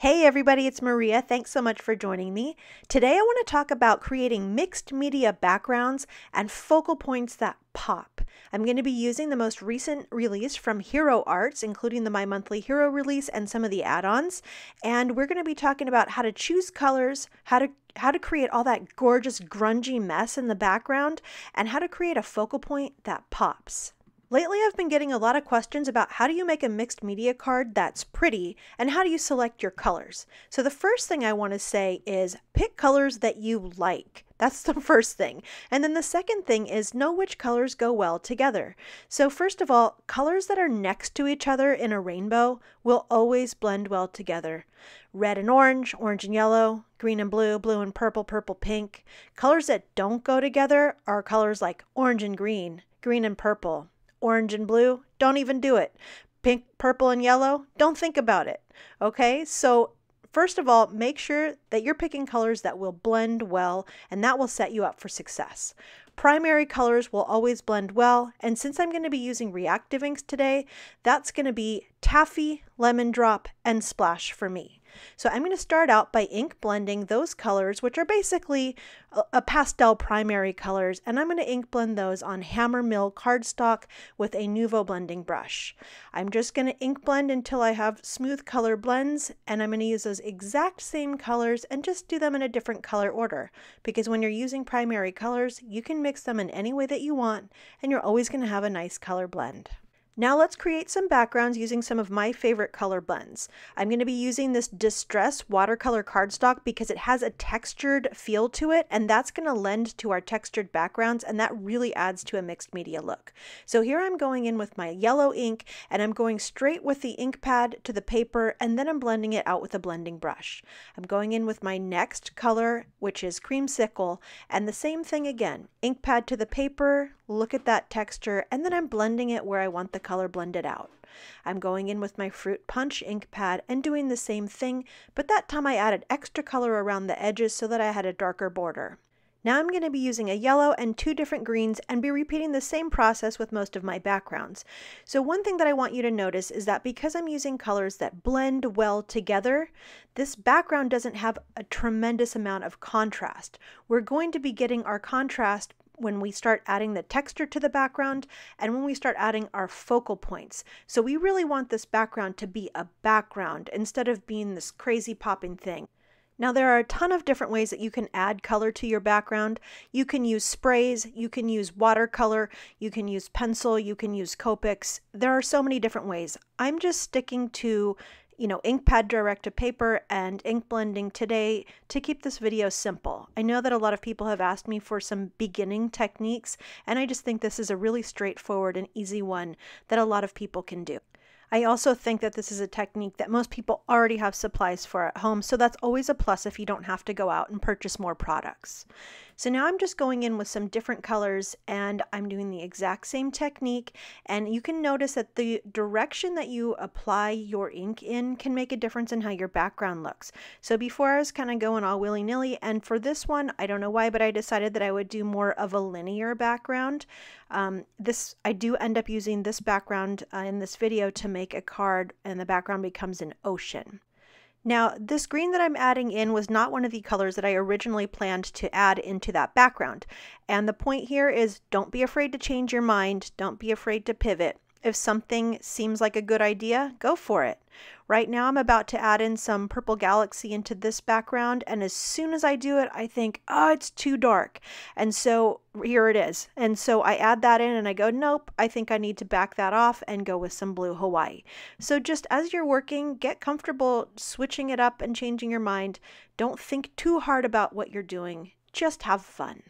Hey everybody, it's Maria. Thanks so much for joining me. Today I want to talk about creating mixed media backgrounds and focal points that pop. I'm going to be using the most recent release from Hero Arts, including the My Monthly Hero release and some of the add-ons, and we're going to be talking about how to choose colors, how to how to create all that gorgeous grungy mess in the background, and how to create a focal point that pops. Lately, I've been getting a lot of questions about how do you make a mixed media card that's pretty and how do you select your colors. So, the first thing I want to say is pick colors that you like. That's the first thing. And then the second thing is know which colors go well together. So, first of all, colors that are next to each other in a rainbow will always blend well together. Red and orange, orange and yellow, green and blue, blue and purple, purple, pink. Colors that don't go together are colors like orange and green, green and purple. Orange and blue, don't even do it. Pink, purple, and yellow, don't think about it. Okay, so First of all, make sure that you're picking colors that will blend well, and that will set you up for success. Primary colors will always blend well, and since I'm going to be using reactive inks today, that's going to be taffy, lemon drop, and splash for me. So I'm going to start out by ink blending those colors, which are basically a pastel primary colors, and I'm going to ink blend those on hammer mill cardstock with a Nouveau blending brush. I'm just going to ink blend until I have smooth color blends, and I'm going to use those exact same colors and just do them in a different color order, because when you're using primary colors, you can mix them in any way that you want, and you're always going to have a nice color blend. Now let's create some backgrounds using some of my favorite color blends. I'm going to be using this Distress watercolor cardstock because it has a textured feel to it and that's going to lend to our textured backgrounds and that really adds to a mixed media look. So here I'm going in with my yellow ink and I'm going straight with the ink pad to the paper and then I'm blending it out with a blending brush. I'm going in with my next color which is creamsicle and the same thing again, ink pad to the paper, look at that texture, and then I'm blending it where I want the color blended out. I'm going in with my Fruit Punch ink pad and doing the same thing, but that time I added extra color around the edges so that I had a darker border. Now I'm going to be using a yellow and two different greens and be repeating the same process with most of my backgrounds. So one thing that I want you to notice is that because I'm using colors that blend well together, this background doesn't have a tremendous amount of contrast. We're going to be getting our contrast when we start adding the texture to the background and when we start adding our focal points. So we really want this background to be a background instead of being this crazy popping thing. Now there are a ton of different ways that you can add color to your background. You can use sprays, you can use watercolor, you can use pencil, you can use Copics. There are so many different ways. I'm just sticking to you know, ink pad, direct to paper and ink blending today to keep this video simple. I know that a lot of people have asked me for some beginning techniques, and I just think this is a really straightforward and easy one that a lot of people can do. I also think that this is a technique that most people already have supplies for at home, so that's always a plus if you don't have to go out and purchase more products. So now I'm just going in with some different colors and I'm doing the exact same technique and you can notice that the direction that you apply your ink in can make a difference in how your background looks. So before I was kind of going all willy-nilly and for this one, I don't know why, but I decided that I would do more of a linear background. Um, this I do end up using this background uh, in this video to make a card and the background becomes an ocean. Now, this green that I'm adding in was not one of the colors that I originally planned to add into that background. And the point here is don't be afraid to change your mind. Don't be afraid to pivot. If something seems like a good idea, go for it. Right now I'm about to add in some purple galaxy into this background and as soon as I do it, I think, oh, it's too dark. And so here it is. And so I add that in and I go, nope, I think I need to back that off and go with some blue Hawaii. So just as you're working, get comfortable switching it up and changing your mind. Don't think too hard about what you're doing. Just have fun.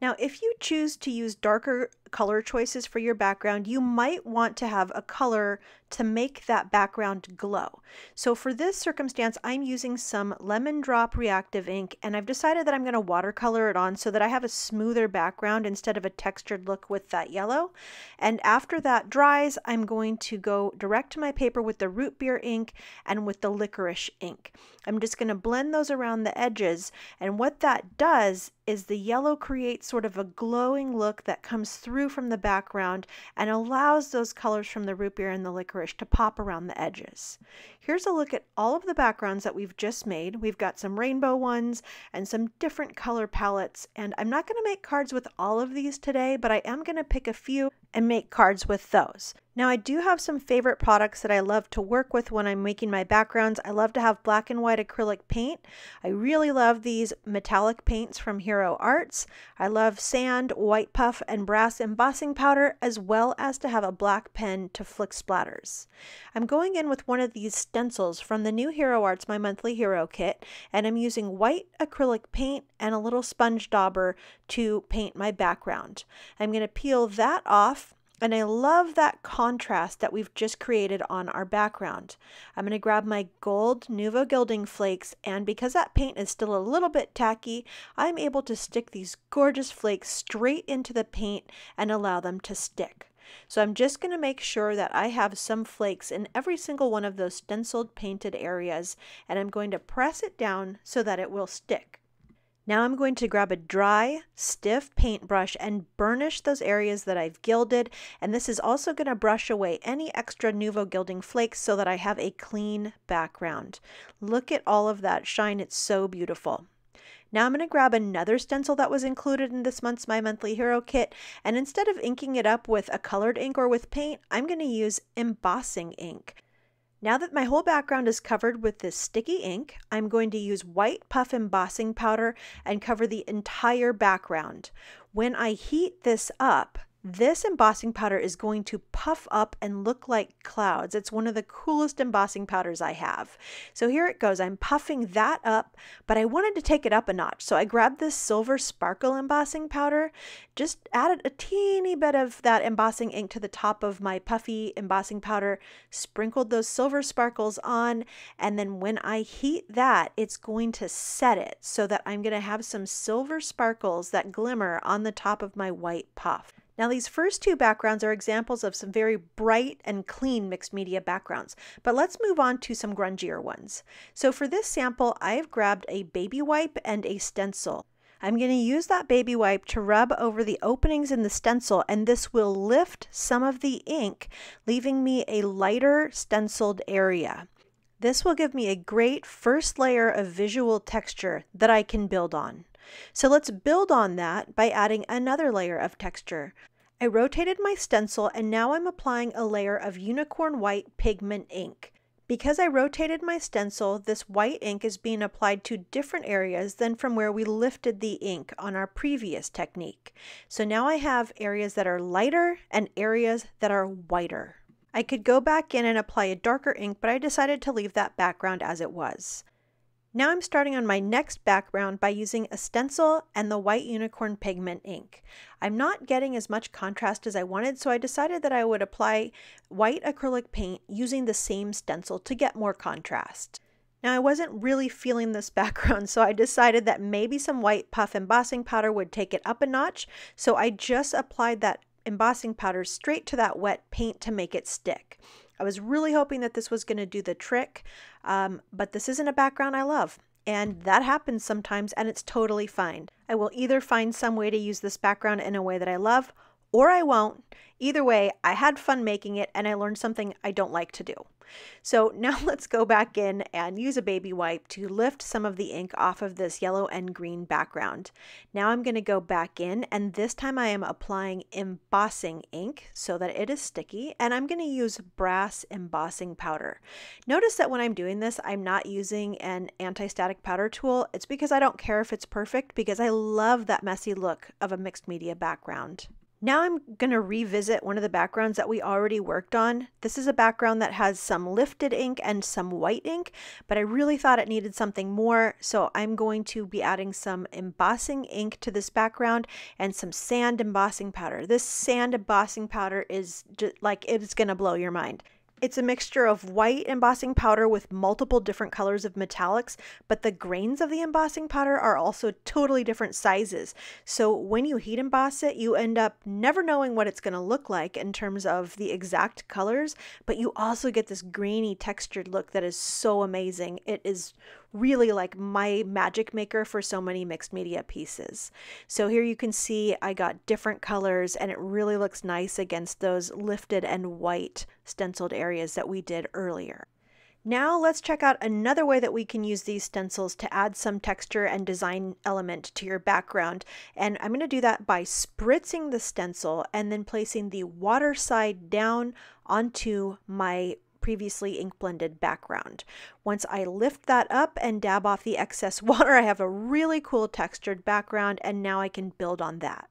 Now, if you choose to use darker color choices for your background, you might want to have a color to make that background glow. So for this circumstance, I'm using some Lemon Drop Reactive Ink, and I've decided that I'm gonna watercolor it on so that I have a smoother background instead of a textured look with that yellow. And after that dries, I'm going to go direct to my paper with the root beer ink and with the licorice ink. I'm just gonna blend those around the edges, and what that does is the yellow creates sort of a glowing look that comes through through from the background and allows those colors from the root beer and the licorice to pop around the edges. Here's a look at all of the backgrounds that we've just made. We've got some rainbow ones and some different color palettes and I'm not going to make cards with all of these today but I am going to pick a few and make cards with those. Now I do have some favorite products that I love to work with when I'm making my backgrounds. I love to have black and white acrylic paint. I really love these metallic paints from Hero Arts. I love sand, white puff, and brass embossing powder, as well as to have a black pen to flick splatters. I'm going in with one of these stencils from the new Hero Arts My Monthly Hero Kit, and I'm using white acrylic paint and a little sponge dauber to paint my background. I'm going to peel that off and I love that contrast that we've just created on our background. I'm going to grab my gold Nuvo Gilding flakes and because that paint is still a little bit tacky, I'm able to stick these gorgeous flakes straight into the paint and allow them to stick. So I'm just going to make sure that I have some flakes in every single one of those stenciled painted areas and I'm going to press it down so that it will stick. Now I'm going to grab a dry, stiff paintbrush and burnish those areas that I've gilded. And this is also gonna brush away any extra Nouveau gilding flakes so that I have a clean background. Look at all of that shine, it's so beautiful. Now I'm going to grab another stencil that was included in this month's My Monthly Hero Kit, and instead of inking it up with a colored ink or with paint, I'm going to use embossing ink. Now that my whole background is covered with this sticky ink, I'm going to use white puff embossing powder and cover the entire background. When I heat this up, this embossing powder is going to puff up and look like clouds. It's one of the coolest embossing powders I have. So here it goes. I'm puffing that up, but I wanted to take it up a notch. So I grabbed this silver sparkle embossing powder, just added a teeny bit of that embossing ink to the top of my puffy embossing powder, sprinkled those silver sparkles on, and then when I heat that, it's going to set it so that I'm going to have some silver sparkles that glimmer on the top of my white puff. Now, these first two backgrounds are examples of some very bright and clean mixed media backgrounds, but let's move on to some grungier ones. So for this sample, I've grabbed a baby wipe and a stencil. I'm going to use that baby wipe to rub over the openings in the stencil and this will lift some of the ink, leaving me a lighter stenciled area. This will give me a great first layer of visual texture that I can build on. So let's build on that by adding another layer of texture. I rotated my stencil and now I'm applying a layer of unicorn white pigment ink. Because I rotated my stencil, this white ink is being applied to different areas than from where we lifted the ink on our previous technique. So now I have areas that are lighter and areas that are whiter. I could go back in and apply a darker ink, but I decided to leave that background as it was. Now I'm starting on my next background by using a stencil and the white unicorn pigment ink. I'm not getting as much contrast as I wanted, so I decided that I would apply white acrylic paint using the same stencil to get more contrast. Now I wasn't really feeling this background, so I decided that maybe some white puff embossing powder would take it up a notch, so I just applied that embossing powder straight to that wet paint to make it stick. I was really hoping that this was going to do the trick, um, but this isn't a background I love. And that happens sometimes, and it's totally fine. I will either find some way to use this background in a way that I love, or I won't. Either way, I had fun making it and I learned something I don't like to do. So now let's go back in and use a baby wipe to lift some of the ink off of this yellow and green background. Now I'm going to go back in and this time I am applying embossing ink so that it is sticky and I'm going to use brass embossing powder. Notice that when I'm doing this I'm not using an anti-static powder tool. It's because I don't care if it's perfect because I love that messy look of a mixed media background. Now I'm going to revisit one of the backgrounds that we already worked on. This is a background that has some lifted ink and some white ink, but I really thought it needed something more, so I'm going to be adding some embossing ink to this background and some sand embossing powder. This sand embossing powder is just like it's going to blow your mind. It's a mixture of white embossing powder with multiple different colors of metallics, but the grains of the embossing powder are also totally different sizes. So when you heat emboss it, you end up never knowing what it's going to look like in terms of the exact colors, but you also get this grainy textured look that is so amazing. It is really like my magic maker for so many mixed media pieces. So here you can see I got different colors and it really looks nice against those lifted and white stenciled areas that we did earlier. Now let's check out another way that we can use these stencils to add some texture and design element to your background. And I'm going to do that by spritzing the stencil and then placing the water side down onto my previously ink blended background. Once I lift that up and dab off the excess water, I have a really cool textured background and now I can build on that.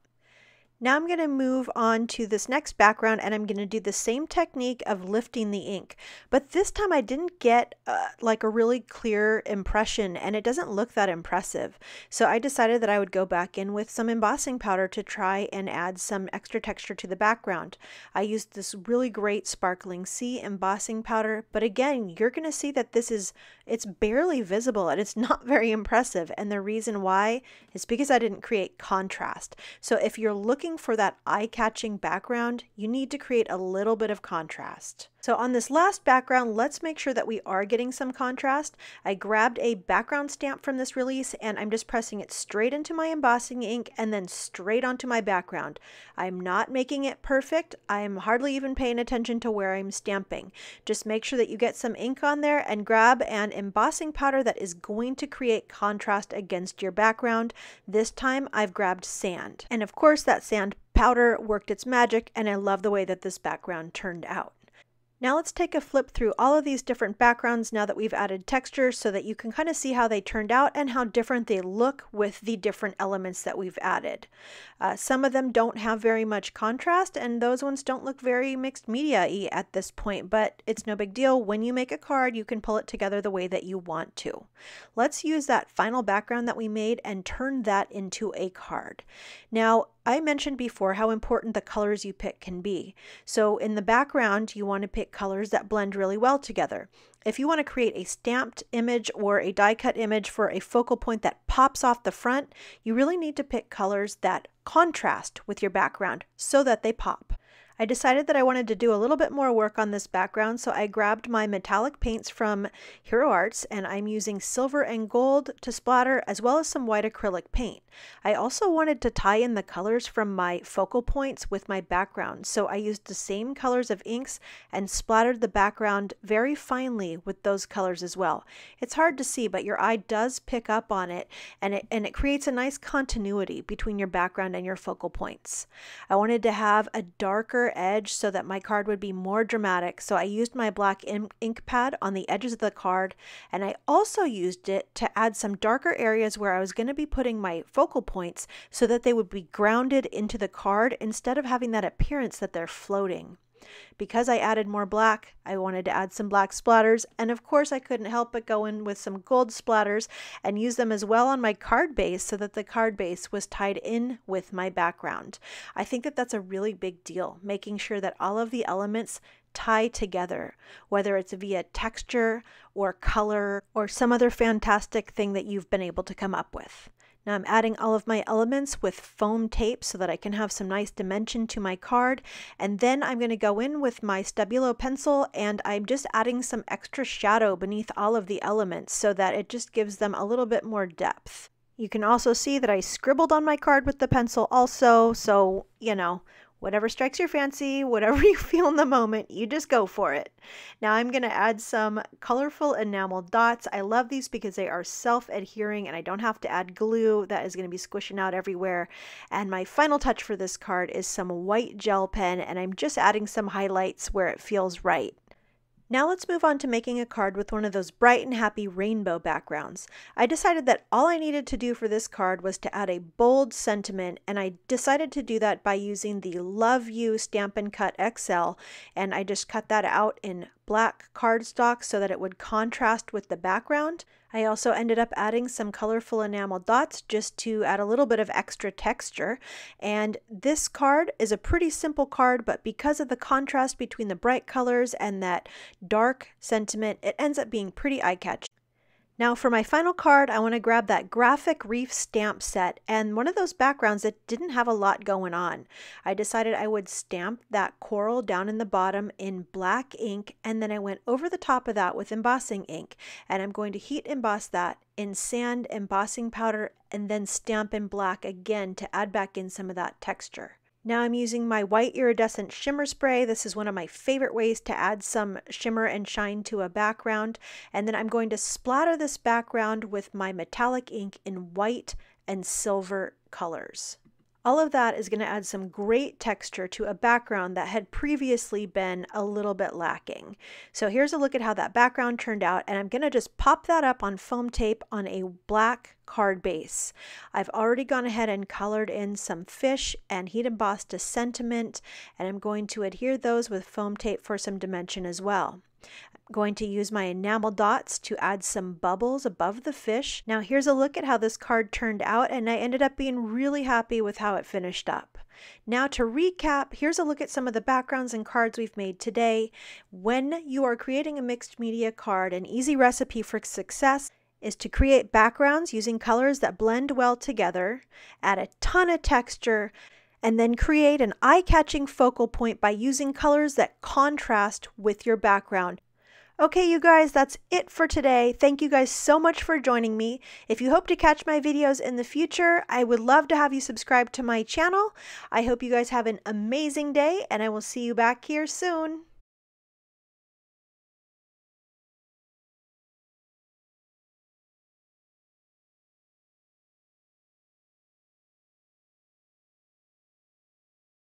Now I'm going to move on to this next background and I'm going to do the same technique of lifting the ink. But this time I didn't get uh, like a really clear impression and it doesn't look that impressive. So I decided that I would go back in with some embossing powder to try and add some extra texture to the background. I used this really great sparkling sea embossing powder, but again, you're going to see that this is, it's barely visible and it's not very impressive. And the reason why is because I didn't create contrast. So if you're looking looking for that eye catching background, you need to create a little bit of contrast. So on this last background, let's make sure that we are getting some contrast. I grabbed a background stamp from this release and I'm just pressing it straight into my embossing ink and then straight onto my background. I'm not making it perfect. I'm hardly even paying attention to where I'm stamping. Just make sure that you get some ink on there and grab an embossing powder that is going to create contrast against your background. This time I've grabbed sand. And of course that sand powder worked its magic and I love the way that this background turned out. Now let's take a flip through all of these different backgrounds now that we've added texture so that you can kind of see how they turned out and how different they look with the different elements that we've added. Uh, some of them don't have very much contrast and those ones don't look very mixed media-y at this point, but it's no big deal. When you make a card, you can pull it together the way that you want to. Let's use that final background that we made and turn that into a card. Now, I mentioned before how important the colors you pick can be. So in the background, you want to pick colors that blend really well together. If you want to create a stamped image or a die cut image for a focal point that pops off the front, you really need to pick colors that contrast with your background so that they pop. I decided that I wanted to do a little bit more work on this background, so I grabbed my metallic paints from Hero Arts and I'm using silver and gold to splatter as well as some white acrylic paint. I also wanted to tie in the colors from my focal points with my background, so I used the same colors of inks and splattered the background very finely with those colors as well. It's hard to see, but your eye does pick up on it and it, and it creates a nice continuity between your background and your focal points. I wanted to have a darker outer edge so that my card would be more dramatic. So I used my black ink pad on the edges of the card and I also used it to add some darker areas where I was going to be putting my focal points so that they would be grounded into the card instead of having that appearance that they're floating. Because I added more black, I wanted to add some black splatters, and of course I couldn't help but go in with some gold splatters and use them as well on my card base so that the card base was tied in with my background. I think that that's a really big deal, making sure that all of the elements tie together, whether it's via texture or color or some other fantastic thing that you've been able to come up with. Now I'm adding all of my elements with foam tape so that I can have some nice dimension to my card. And then I'm going to go in with my Stabilo pencil and I'm just adding some extra shadow beneath all of the elements so that it just gives them a little bit more depth. You can also see that I scribbled on my card with the pencil also, so, you know, whatever strikes your fancy, whatever you feel in the moment, you just go for it. Now I'm going to add some colorful enamel dots. I love these because they are self-adhering and I don't have to add glue that is going to be squishing out everywhere. And my final touch for this card is some white gel pen and I'm just adding some highlights where it feels right. Now let's move on to making a card with one of those bright and happy rainbow backgrounds. I decided that all I needed to do for this card was to add a bold sentiment and I decided to do that by using the Love You Stampin' Cut XL and I just cut that out in black cardstock so that it would contrast with the background. I also ended up adding some colorful enamel dots just to add a little bit of extra texture. And this card is a pretty simple card, but because of the contrast between the bright colors and that dark sentiment, it ends up being pretty eye-catching. Now for my final card, I want to grab that graphic reef stamp set and one of those backgrounds that didn't have a lot going on. I decided I would stamp that coral down in the bottom in black ink and then I went over the top of that with embossing ink and I'm going to heat emboss that in sand embossing powder and then stamp in black again to add back in some of that texture. Now I'm using my white iridescent shimmer spray. This is one of my favorite ways to add some shimmer and shine to a background. And then I'm going to splatter this background with my metallic ink in white and silver colors. All of that is going to add some great texture to a background that had previously been a little bit lacking. So here's a look at how that background turned out and I'm going to just pop that up on foam tape on a black card base. I've already gone ahead and colored in some fish and heat embossed a sentiment and I'm going to adhere those with foam tape for some dimension as well. I'm going to use my enamel dots to add some bubbles above the fish. Now here's a look at how this card turned out and I ended up being really happy with how it finished up. Now to recap, here's a look at some of the backgrounds and cards we've made today. When you are creating a mixed media card, an easy recipe for success is to create backgrounds using colors that blend well together, add a ton of texture, and then create an eye catching focal point by using colors that contrast with your background. Okay, you guys, that's it for today. Thank you guys so much for joining me. If you hope to catch my videos in the future, I would love to have you subscribe to my channel. I hope you guys have an amazing day, and I will see you back here soon.